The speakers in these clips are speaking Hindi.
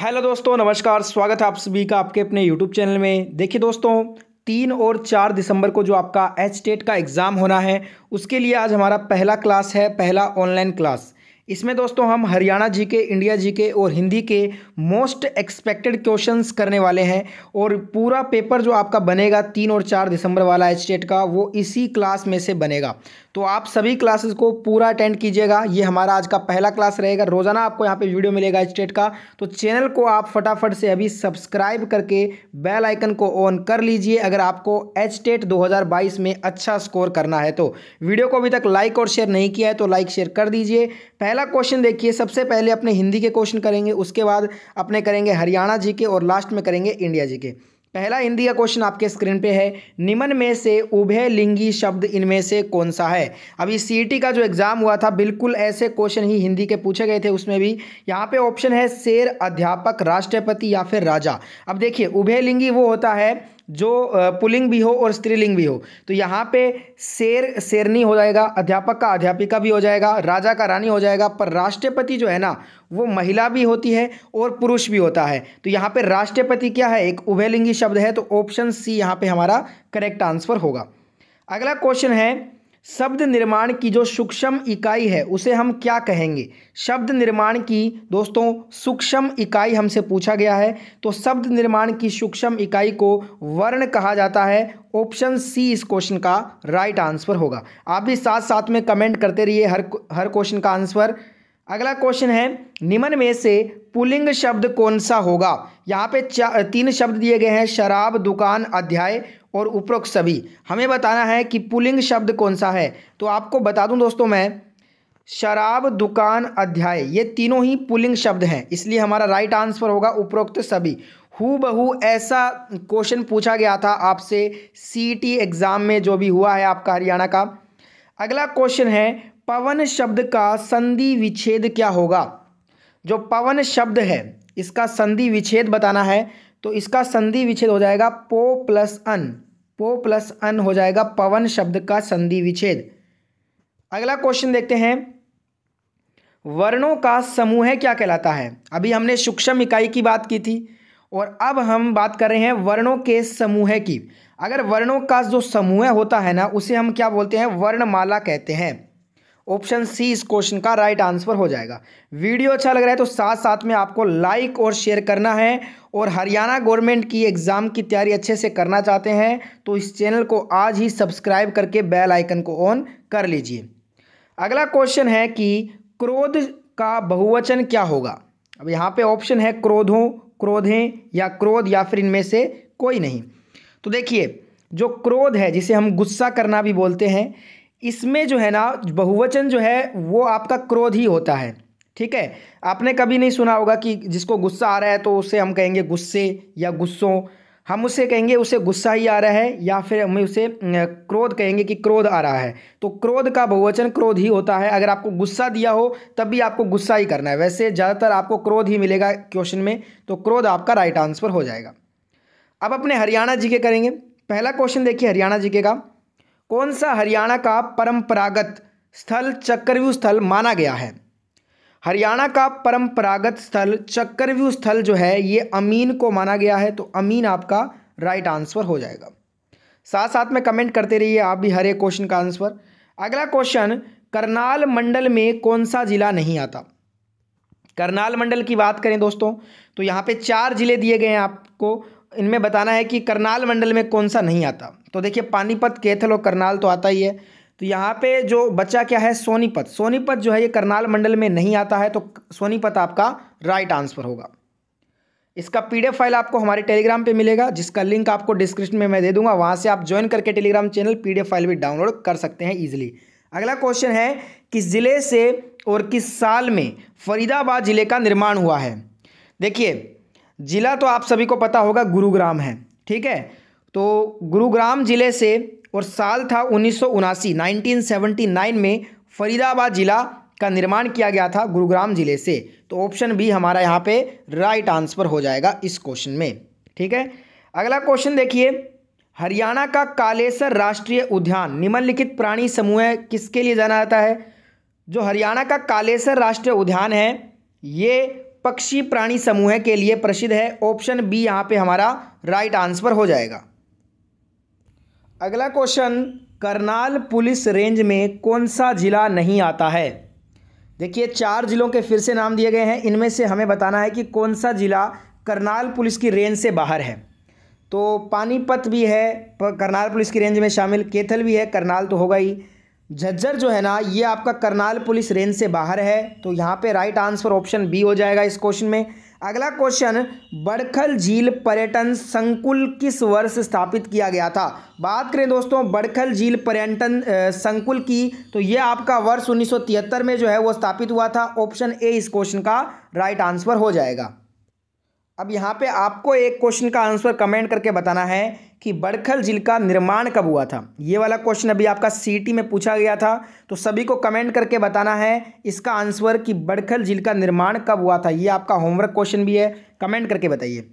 हेलो दोस्तों नमस्कार स्वागत है आप सभी का आपके अपने यूट्यूब चैनल में देखिए दोस्तों तीन और चार दिसंबर को जो आपका एच टेट का एग्ज़ाम होना है उसके लिए आज हमारा पहला क्लास है पहला ऑनलाइन क्लास इसमें दोस्तों हम हरियाणा जी के इंडिया जी के और हिंदी के मोस्ट एक्सपेक्टेड क्वेश्चंस करने वाले हैं और पूरा पेपर जो आपका बनेगा तीन और चार दिसंबर वाला एच टेट का वो इसी क्लास में से बनेगा तो आप सभी क्लासेस को पूरा अटेंड कीजिएगा ये हमारा आज का पहला क्लास रहेगा रोज़ाना आपको यहाँ पे वीडियो मिलेगा स्टेट का तो चैनल को आप फटाफट से अभी सब्सक्राइब करके बेल आइकन को ऑन कर लीजिए अगर आपको एच स्टेट e दो में अच्छा स्कोर करना है तो वीडियो को अभी तक लाइक और शेयर नहीं किया है तो लाइक शेयर कर दीजिए पहला क्वेश्चन देखिए सबसे पहले अपने हिंदी के क्वेश्चन करेंगे उसके बाद अपने करेंगे हरियाणा जी के और लास्ट में करेंगे इंडिया जी के पहला हिंदी का क्वेश्चन आपके स्क्रीन पे है निम्न में से उभय लिंगी शब्द इनमें से कौन सा है अभी सी e का जो एग्ज़ाम हुआ था बिल्कुल ऐसे क्वेश्चन ही हिंदी के पूछे गए थे उसमें भी यहाँ पे ऑप्शन है शेर अध्यापक राष्ट्रपति या फिर राजा अब देखिए उभय लिंगी वो होता है जो पुलिंग भी हो और स्त्रीलिंग भी हो तो यहाँ पे शेर शेरनी हो जाएगा अध्यापक का अध्यापिका भी हो जाएगा राजा का रानी हो जाएगा पर राष्ट्रपति जो है ना वो महिला भी होती है और पुरुष भी होता है तो यहाँ पे राष्ट्रपति क्या है एक उभयलिंगी शब्द है तो ऑप्शन सी यहाँ पे हमारा करेक्ट आंसर होगा अगला क्वेश्चन है शब्द निर्माण की जो सूक्ष्म इकाई है उसे हम क्या कहेंगे शब्द निर्माण की दोस्तों सूक्ष्म इकाई हमसे पूछा गया है तो शब्द निर्माण की सूक्ष्म इकाई को वर्ण कहा जाता है ऑप्शन सी इस क्वेश्चन का राइट आंसर होगा आप भी साथ साथ में कमेंट करते रहिए हर हर क्वेश्चन का आंसर अगला क्वेश्चन है निम्न में से पुलिंग शब्द कौन सा होगा यहाँ पे तीन शब्द दिए गए हैं शराब दुकान अध्याय और उपरोक्त सभी हमें बताना है कि पुलिंग शब्द कौन सा है तो आपको बता दूं दोस्तों मैं शराब दुकान अध्याय ये तीनों ही पुलिंग शब्द हैं इसलिए हमारा राइट आंसर होगा उपरोक्त सभी हु बहु ऐसा क्वेश्चन पूछा गया था आपसे सी एग्ज़ाम e में जो भी हुआ है आपका हरियाणा का अगला क्वेश्चन है पवन शब्द का संधि विच्छेद क्या होगा जो पवन शब्द है इसका संधि विच्छेद बताना है तो इसका संधि विच्छेद हो जाएगा पो प्लस अन पो प्लस अन हो जाएगा पवन शब्द का संधि विच्छेद अगला क्वेश्चन देखते हैं वर्णों का समूह क्या कहलाता है अभी हमने सूक्ष्म इकाई की बात की थी और अब हम बात कर रहे हैं वर्णों के समूह की अगर वर्णों का जो समूह होता है ना उसे हम क्या बोलते हैं वर्णमाला कहते हैं ऑप्शन सी इस क्वेश्चन का राइट आंसर हो जाएगा वीडियो अच्छा लग रहा है तो साथ साथ में आपको लाइक और शेयर करना है और हरियाणा गवर्नमेंट की एग्ज़ाम की तैयारी अच्छे से करना चाहते हैं तो इस चैनल को आज ही सब्सक्राइब करके बेल आइकन को ऑन कर लीजिए अगला क्वेश्चन है कि क्रोध का बहुवचन क्या होगा अब यहाँ पर ऑप्शन है क्रोधों क्रोधें या क्रोध या फिर इनमें से कोई नहीं तो देखिए जो क्रोध है जिसे हम गुस्सा करना भी बोलते हैं इसमें जो है ना बहुवचन जो है वो आपका क्रोध ही होता है ठीक है आपने कभी नहीं सुना होगा कि जिसको गुस्सा आ रहा है तो उसे हम कहेंगे गुस्से या गुस्सों हम उसे कहेंगे उसे गुस्सा ही आ रहा है या फिर हमें उसे क्रोध कहेंगे कि क्रोध आ रहा है तो क्रोध का बहुवचन क्रोध ही होता है अगर आपको गुस्सा दिया हो तब भी आपको गुस्सा ही करना है वैसे ज़्यादातर आपको क्रोध ही मिलेगा क्वेश्चन में तो क्रोध आपका राइट आंसर हो जाएगा अब अपने हरियाणा जी के करेंगे पहला क्वेश्चन देखिए हरियाणा जी के का कौन सा हरियाणा का परंपरागत स्थल चक्रव्यूह स्थल माना गया है हरियाणा का परंपरागत स्थल चक्रव्यूह स्थल जो है ये अमीन को माना गया है तो अमीन आपका राइट आंसर हो जाएगा साथ साथ में कमेंट करते रहिए आप भी हर एक क्वेश्चन का आंसर अगला क्वेश्चन करनाल मंडल में कौन सा ज़िला नहीं आता करनाल मंडल की बात करें दोस्तों तो यहाँ पे चार ज़िले दिए गए हैं आपको इनमें बताना है कि करनाल मंडल में कौन सा नहीं आता तो देखिए पानीपत कैथल और करनाल तो आता ही है तो यहाँ पे जो बच्चा क्या है सोनीपत सोनीपत जो है ये करनाल मंडल में नहीं आता है तो सोनीपत आपका राइट आंसर होगा इसका पीडीएफ फाइल आपको हमारे टेलीग्राम पे मिलेगा जिसका लिंक आपको डिस्क्रिप्शन में मैं दे दूंगा वहाँ से आप ज्वाइन करके टेलीग्राम चैनल पीडीएफ फाइल भी डाउनलोड कर सकते हैं ईजिली अगला क्वेश्चन है किस ज़िले से और किस साल में फरीदाबाद ज़िले का निर्माण हुआ है देखिए ज़िला तो आप सभी को पता होगा गुरुग्राम है ठीक है तो गुरुग्राम ज़िले से और साल था उन्नीस सौ में फरीदाबाद ज़िला का निर्माण किया गया था गुरुग्राम ज़िले से तो ऑप्शन बी हमारा यहाँ पे राइट आंसर हो जाएगा इस क्वेश्चन में ठीक है अगला क्वेश्चन देखिए हरियाणा का कालेसर राष्ट्रीय उद्यान निम्नलिखित प्राणी समूह किसके लिए जाना जाता है जो हरियाणा का कालेसर राष्ट्रीय उद्यान है ये पक्षी प्राणी समूह के लिए प्रसिद्ध है ऑप्शन बी यहाँ पे हमारा राइट आंसर हो जाएगा अगला क्वेश्चन करनाल पुलिस रेंज में कौन सा ज़िला नहीं आता है देखिए चार ज़िलों के फिर से नाम दिए गए हैं इनमें से हमें बताना है कि कौन सा ज़िला करनाल पुलिस की रेंज से बाहर है तो पानीपत भी है करनाल पुलिस की रेंज में शामिल केथल भी है करनाल तो होगा ही झज्जर जो है ना ये आपका करनाल पुलिस रेंज से बाहर है तो यहाँ पे राइट आंसर ऑप्शन बी हो जाएगा इस क्वेश्चन में अगला क्वेश्चन बड़खल झील पर्यटन संकुल किस वर्ष स्थापित किया गया था बात करें दोस्तों बड़खल झील पर्यटन संकुल की तो ये आपका वर्ष 1973 में जो है वो स्थापित हुआ था ऑप्शन ए इस क्वेश्चन का राइट आंसर हो जाएगा अब यहाँ पे आपको एक क्वेश्चन का आंसर कमेंट करके बताना है कि बड़खल झील का निर्माण कब हुआ था ये वाला क्वेश्चन अभी आपका सीटी में पूछा गया था तो सभी को कमेंट करके बताना है इसका आंसर कि बड़खल झील का निर्माण कब हुआ था ये आपका होमवर्क क्वेश्चन भी है कमेंट करके बताइए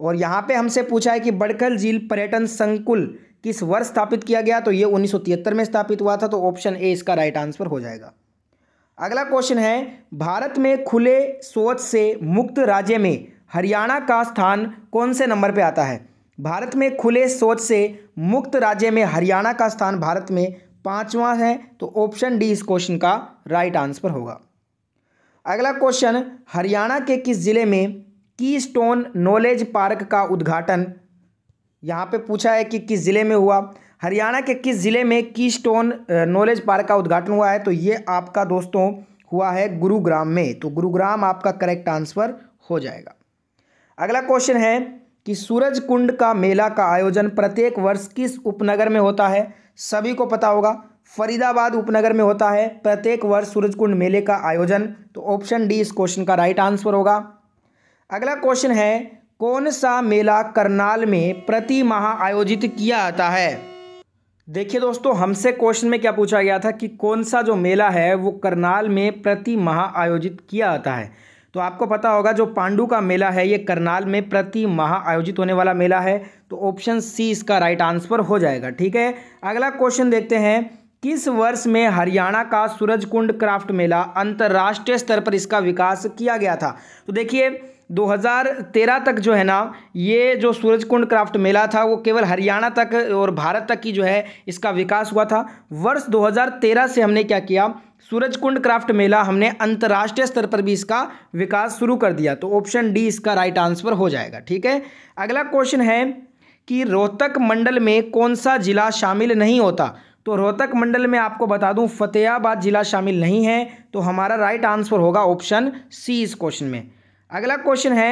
और यहाँ पे हमसे पूछा है कि बड़खल झील पर्यटन संकुल किस वर्ष स्थापित किया गया तो ये उन्नीस में स्थापित हुआ था तो ऑप्शन ए इसका राइट आंसर हो जाएगा अगला क्वेश्चन है भारत में खुले सोच से मुक्त राज्य में हरियाणा का स्थान कौन से नंबर पे आता है भारत में खुले सोच से मुक्त राज्य में हरियाणा का स्थान भारत में पाँचवा है तो ऑप्शन डी इस क्वेश्चन का राइट आंसर होगा अगला क्वेश्चन हरियाणा के किस जिले में की स्टोन नॉलेज पार्क का उद्घाटन यहाँ पे पूछा है कि किस ज़िले में हुआ हरियाणा के किस ज़िले में की स्टोन नॉलेज पार्क का उद्घाटन हुआ है तो ये आपका दोस्तों हुआ है गुरुग्राम में तो गुरुग्राम आपका करेक्ट आंसर हो जाएगा अगला क्वेश्चन है कि सूरज कुंड का मेला का आयोजन प्रत्येक वर्ष किस उपनगर में होता है सभी को पता होगा फरीदाबाद उपनगर में होता है प्रत्येक वर्ष सूरज कुंड मेले का आयोजन तो ऑप्शन डी इस क्वेश्चन का राइट आंसर होगा अगला क्वेश्चन है कौन सा मेला करनाल में प्रति माह आयोजित किया जाता है देखिए दोस्तों हमसे क्वेश्चन में क्या पूछा गया था कि कौन सा जो मेला है वो करनाल में प्रति माह आयोजित किया जाता है तो आपको पता होगा जो पांडू का मेला है ये करनाल में प्रति माह आयोजित होने वाला मेला है तो ऑप्शन सी इसका राइट आंसर हो जाएगा ठीक है अगला क्वेश्चन देखते हैं किस वर्ष में हरियाणा का सूरजकुंड क्राफ्ट मेला अंतर्राष्ट्रीय स्तर पर इसका विकास किया गया था तो देखिए 2013 तक जो है ना ये जो सूरजकुंड क्राफ्ट मेला था वो केवल हरियाणा तक और भारत तक की जो है इसका विकास हुआ था वर्ष 2013 से हमने क्या किया सूरजकुंड क्राफ्ट मेला हमने अंतर्राष्ट्रीय स्तर पर भी इसका विकास शुरू कर दिया तो ऑप्शन डी इसका राइट आंसर हो जाएगा ठीक है अगला क्वेश्चन है कि रोहतक मंडल में कौन सा जिला शामिल नहीं होता तो रोहतक मंडल में आपको बता दूं फतेहाबाद ज़िला शामिल नहीं है तो हमारा राइट आंसर होगा ऑप्शन सी इस क्वेश्चन में अगला क्वेश्चन है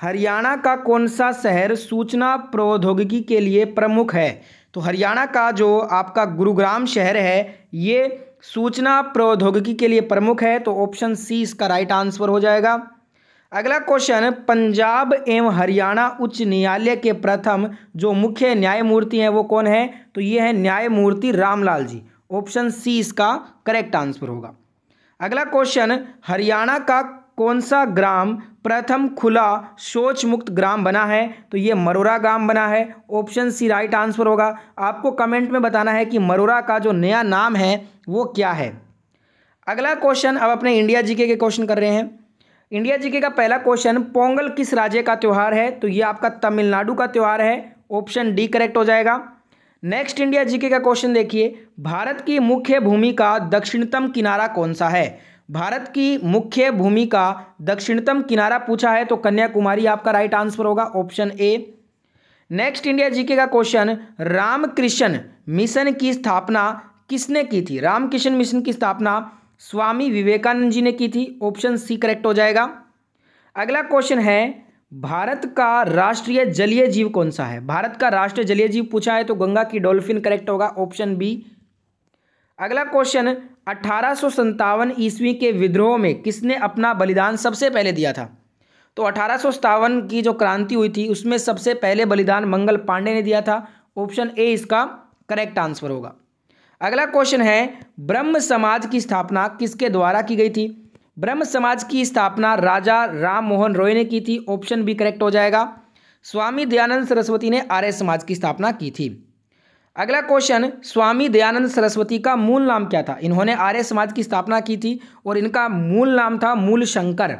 हरियाणा का कौन सा शहर सूचना प्रौद्योगिकी के लिए प्रमुख है तो हरियाणा का जो आपका गुरुग्राम शहर है ये सूचना प्रौद्योगिकी के लिए प्रमुख है तो ऑप्शन सी इसका राइट आंसर हो जाएगा अगला क्वेश्चन पंजाब एवं हरियाणा उच्च न्यायालय के प्रथम जो मुख्य न्यायमूर्ति हैं वो कौन है तो ये है न्यायमूर्ति रामलाल जी ऑप्शन सी इसका करेक्ट आंसर होगा अगला क्वेश्चन हरियाणा का कौन सा ग्राम प्रथम खुला शौच मुक्त ग्राम बना है तो ये मरोरा ग्राम बना है ऑप्शन सी राइट आंसर होगा आपको कमेंट में बताना है कि मरोरा का जो नया नाम है वो क्या है अगला क्वेश्चन अब अपने इंडिया जीके के क्वेश्चन कर रहे हैं इंडिया जीके का पहला क्वेश्चन पोंगल किस राज्य का त्यौहार है तो ये आपका तमिलनाडु का त्यौहार है ऑप्शन डी करेक्ट हो जाएगा नेक्स्ट इंडिया जीके का क्वेश्चन देखिए भारत की मुख्य भूमि का दक्षिणतम किनारा कौन सा है भारत की मुख्य भूमि का दक्षिणतम किनारा पूछा है तो कन्याकुमारी आपका राइट आंसर होगा option A next India GK का क्वेश्चन रामकृष्ण मिशन की स्थापना किसने की थी रामकृष्ण मिशन की स्थापना स्वामी विवेकानंद जी ने की थी ऑप्शन सी करेक्ट हो जाएगा अगला क्वेश्चन है भारत का राष्ट्रीय जलीय जीव कौन सा है भारत का राष्ट्रीय जलीय जीव पूछा है तो गंगा की डॉल्फिन करेक्ट होगा ऑप्शन बी अगला क्वेश्चन अठारह ईस्वी के विद्रोह में किसने अपना बलिदान सबसे पहले दिया था तो अठारह की जो क्रांति हुई थी उसमें सबसे पहले बलिदान मंगल पांडे ने दिया था ऑप्शन ए इसका करेक्ट आंसर होगा अगला क्वेश्चन है ब्रह्म समाज की स्थापना किसके द्वारा की गई थी ब्रह्म समाज की स्थापना राजा राम मोहन रॉय ने की थी ऑप्शन बी करेक्ट हो जाएगा स्वामी दयानंद सरस्वती ने आर्य समाज की स्थापना की थी अगला क्वेश्चन स्वामी दयानंद सरस्वती का मूल नाम क्या था इन्होंने आर्य समाज की स्थापना की थी और इनका मूल नाम था मूल शंकर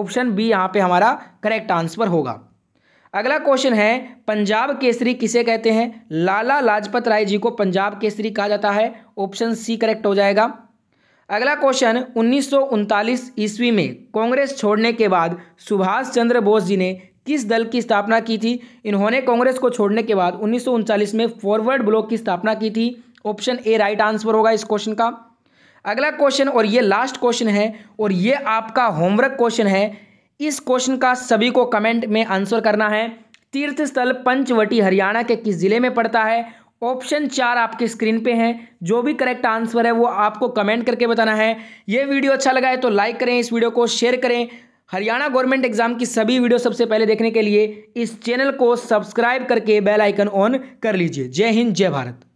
ऑप्शन बी यहाँ पे हमारा करेक्ट आंसर होगा अगला क्वेश्चन है पंजाब केसरी किसे कहते हैं लाला लाजपत राय जी को पंजाब केसरी कहा जाता है ऑप्शन सी करेक्ट हो जाएगा अगला क्वेश्चन उन्नीस ईस्वी में कांग्रेस छोड़ने के बाद सुभाष चंद्र बोस जी ने किस दल की स्थापना की थी इन्होंने कांग्रेस को छोड़ने के बाद उन्नीस में फॉरवर्ड ब्लॉक की स्थापना की थी ऑप्शन ए राइट आंसर होगा इस क्वेश्चन का अगला क्वेश्चन और ये लास्ट क्वेश्चन है और ये आपका होमवर्क क्वेश्चन है इस क्वेश्चन का सभी को कमेंट में आंसर करना है तीर्थ स्थल पंचवटी हरियाणा के किस ज़िले में पड़ता है ऑप्शन चार आपके स्क्रीन पे हैं जो भी करेक्ट आंसर है वो आपको कमेंट करके बताना है ये वीडियो अच्छा लगा है तो लाइक करें इस वीडियो को शेयर करें हरियाणा गवर्नमेंट एग्जाम की सभी वीडियो सबसे पहले देखने के लिए इस चैनल को सब्सक्राइब करके बेल आइकन ऑन कर लीजिए जय हिंद जय भारत